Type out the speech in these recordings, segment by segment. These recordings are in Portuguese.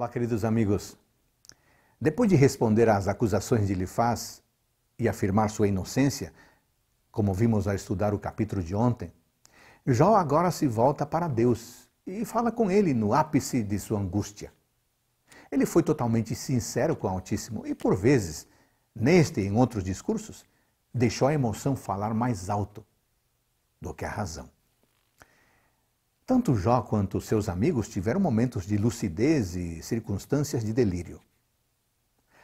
Olá, queridos amigos. Depois de responder às acusações de Elifaz e afirmar sua inocência, como vimos ao estudar o capítulo de ontem, Jó agora se volta para Deus e fala com ele no ápice de sua angústia. Ele foi totalmente sincero com o Altíssimo e, por vezes, neste e em outros discursos, deixou a emoção falar mais alto do que a razão. Tanto Jó quanto seus amigos tiveram momentos de lucidez e circunstâncias de delírio.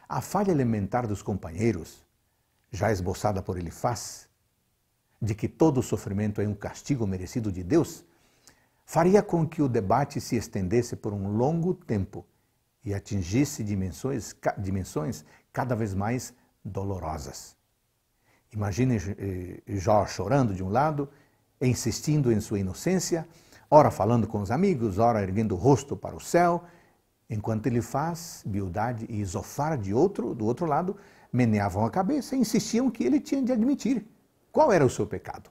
A falha elementar dos companheiros, já esboçada por Elifaz, de que todo sofrimento é um castigo merecido de Deus, faria com que o debate se estendesse por um longo tempo e atingisse dimensões, dimensões cada vez mais dolorosas. Imagine eh, Jó chorando de um lado, insistindo em sua inocência, ora falando com os amigos, ora erguendo o rosto para o céu, enquanto ele faz, Bildade e Zofar de outro, do outro lado, meneavam a cabeça e insistiam que ele tinha de admitir qual era o seu pecado.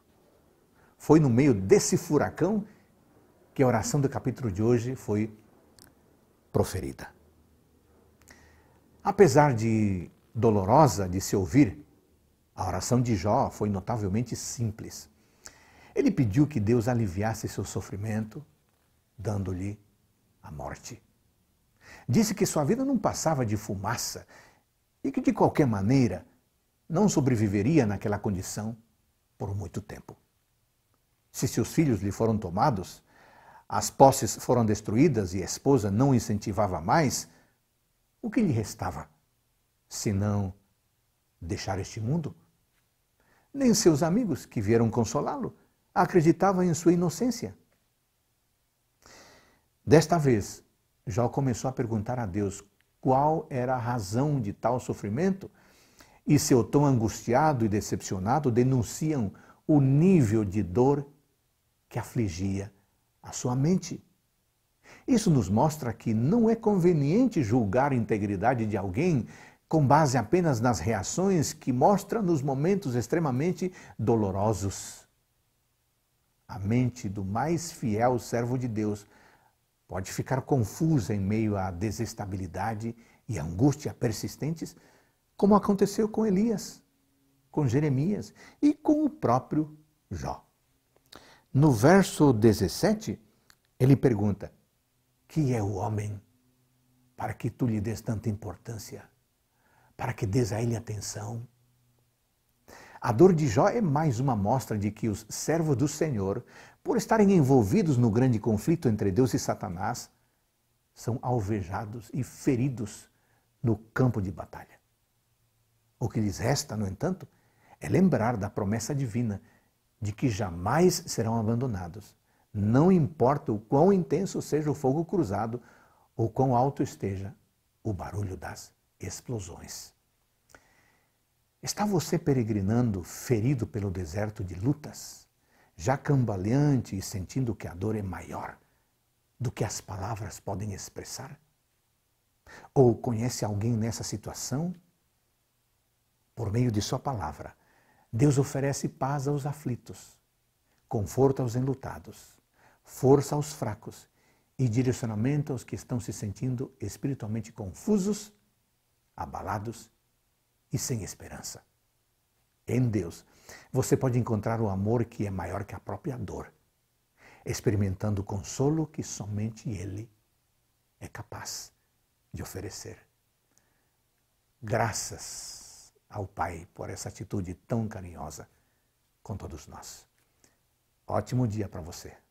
Foi no meio desse furacão que a oração do capítulo de hoje foi proferida. Apesar de dolorosa de se ouvir, a oração de Jó foi notavelmente simples. Ele pediu que Deus aliviasse seu sofrimento, dando-lhe a morte. Disse que sua vida não passava de fumaça e que, de qualquer maneira, não sobreviveria naquela condição por muito tempo. Se seus filhos lhe foram tomados, as posses foram destruídas e a esposa não incentivava mais, o que lhe restava, senão deixar este mundo? Nem seus amigos que vieram consolá-lo acreditava em sua inocência. Desta vez, Jó começou a perguntar a Deus qual era a razão de tal sofrimento, e seu tom angustiado e decepcionado denunciam o nível de dor que afligia a sua mente. Isso nos mostra que não é conveniente julgar a integridade de alguém com base apenas nas reações que mostra nos momentos extremamente dolorosos. A mente do mais fiel servo de Deus pode ficar confusa em meio à desestabilidade e angústia persistentes, como aconteceu com Elias, com Jeremias e com o próprio Jó. No verso 17, ele pergunta: Que é o homem para que tu lhe des tanta importância? Para que des a ele atenção? A dor de Jó é mais uma mostra de que os servos do Senhor, por estarem envolvidos no grande conflito entre Deus e Satanás, são alvejados e feridos no campo de batalha. O que lhes resta, no entanto, é lembrar da promessa divina de que jamais serão abandonados, não importa o quão intenso seja o fogo cruzado ou quão alto esteja o barulho das explosões. Está você peregrinando, ferido pelo deserto de lutas, já cambaleante e sentindo que a dor é maior do que as palavras podem expressar? Ou conhece alguém nessa situação? Por meio de Sua palavra, Deus oferece paz aos aflitos, conforto aos enlutados, força aos fracos e direcionamento aos que estão se sentindo espiritualmente confusos, abalados e sem esperança. Em Deus, você pode encontrar o amor que é maior que a própria dor, experimentando o consolo que somente Ele é capaz de oferecer. Graças ao Pai por essa atitude tão carinhosa com todos nós. Ótimo dia para você.